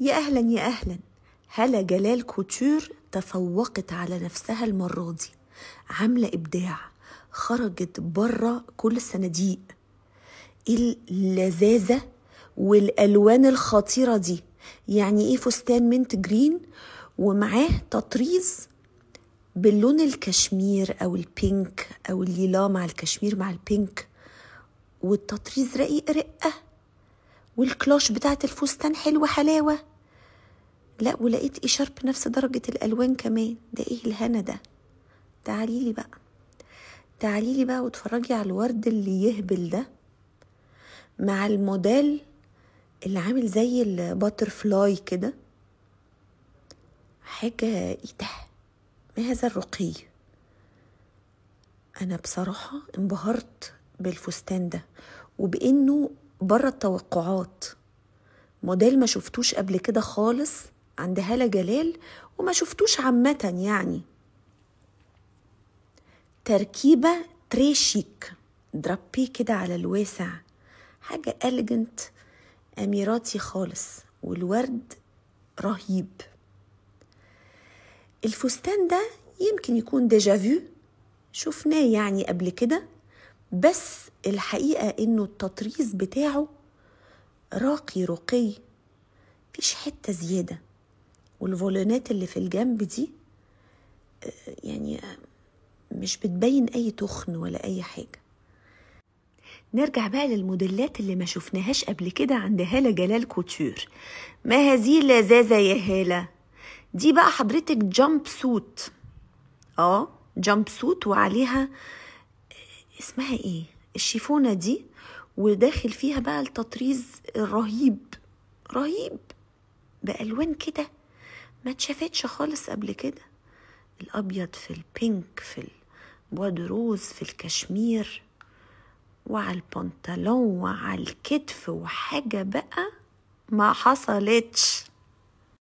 يا أهلا يا أهلا هلا جلال كوتور تفوقت على نفسها المرة دي عاملة إبداع خرجت بره كل الصناديق اللذاذة والألوان الخطيرة دي يعني إيه فستان منت جرين ومعاه تطريز باللون الكشمير أو البينك أو الليلا مع الكشمير مع البينك والتطريز رقيق رقة والكلاش بتاعت الفستان حلوة حلاوة لا ولقيت إشارب نفس درجة الالوان كمان ده ايه الهنا ده تعالي لي بقى تعالي لي بقى واتفرجي على الورد اللي يهبل ده مع الموديل اللي عامل زي الباتر فلاي كده حاجة ايه ده ما هذا الرقي انا بصراحة انبهرت بالفستان ده وبانه بره التوقعات موديل ما شفتوش قبل كده خالص عند هالة جلال وما شفتوش عامة يعني تركيبة تري شيك كده على الواسع حاجة ألجنت أميراتي خالص والورد رهيب الفستان ده يمكن يكون ديجافيو شفناه يعني قبل كده بس الحقيقة إنه التطريز بتاعه راقي رقي مفيش حتة زيادة والفولونات اللي في الجنب دي آه، يعني آه، مش بتبين أي تخن ولا أي حاجة نرجع بقى للموديلات اللي ما شفناهاش قبل كده عند هالة جلال كوتور ما هذه اللذاذة يا هالة دي بقى حضرتك جامب سوت اه جامب سوت وعليها آه اسمها ايه الشيفونه دي وداخل فيها بقى التطريز الرهيب رهيب بالوان كده ما اتشافتش خالص قبل كده الابيض في البينك في البواد روز في الكشمير وعلى البنطلون وعلى الكتف وحاجه بقى ما حصلتش